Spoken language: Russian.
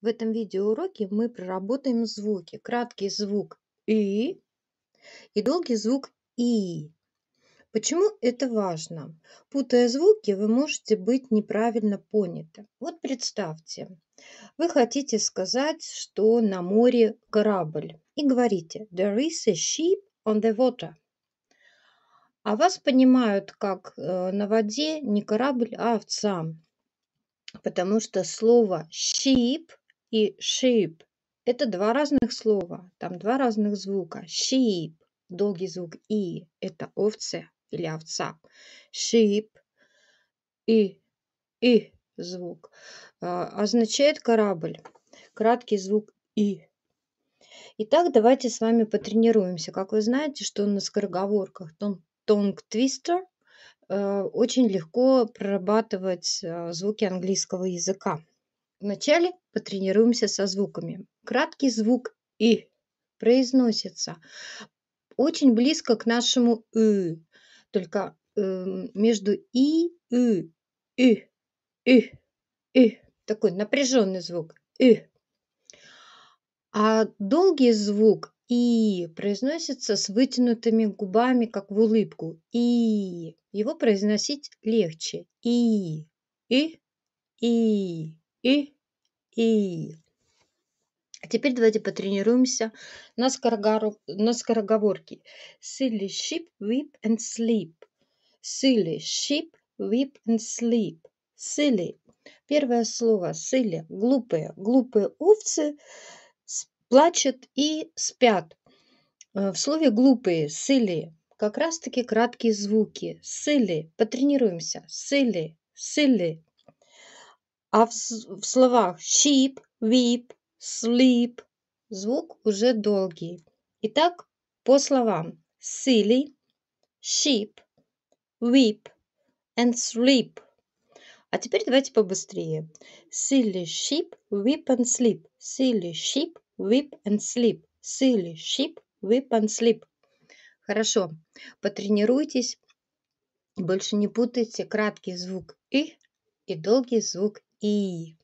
В этом видеоуроке мы проработаем звуки. Краткий звук «и» и долгий звук «и». Почему это важно? Путая звуки, вы можете быть неправильно поняты. Вот представьте, вы хотите сказать, что на море корабль, и говорите «There is a ship on the water». А вас понимают как э, на воде не корабль, а овца, потому что слово «ship» и sheep. Это два разных слова, там два разных звука. Sheep, долгий звук и, это овцы или овца. Sheep и, и звук а, означает корабль. Краткий звук и. Итак, давайте с вами потренируемся. Как вы знаете, что на скороговорках тонг твистер э, очень легко прорабатывать э, звуки английского языка. Вначале потренируемся со звуками. Краткий звук «и» произносится очень близко к нашему «ы», только э, между «и», и «ы», «ы», «ы». Такой напряженный звук «ы». А долгий звук «и» произносится с вытянутыми губами, как в улыбку «и». Его произносить легче «и», «и», «и» и и. А теперь давайте потренируемся на, скороговорке. Silly sheep, weep and sleep. Silly sheep, weep and sleep. Silly. Первое слово silly. Глупые. Глупые овцы плачут и спят. Э, в слове глупые silly как раз-таки краткие звуки. Silly. Потренируемся. Silly. Silly. А в, в словах sheep, weep, sleep звук уже долгий. Итак, по словам silly, sheep, weep and sleep. А теперь давайте побыстрее. Silly sheep, weep and sleep. Silly sheep, weep and sleep. Silly sheep, weep and sleep. Хорошо, потренируйтесь. Больше не путайте краткий звук «и» и долгий звук e。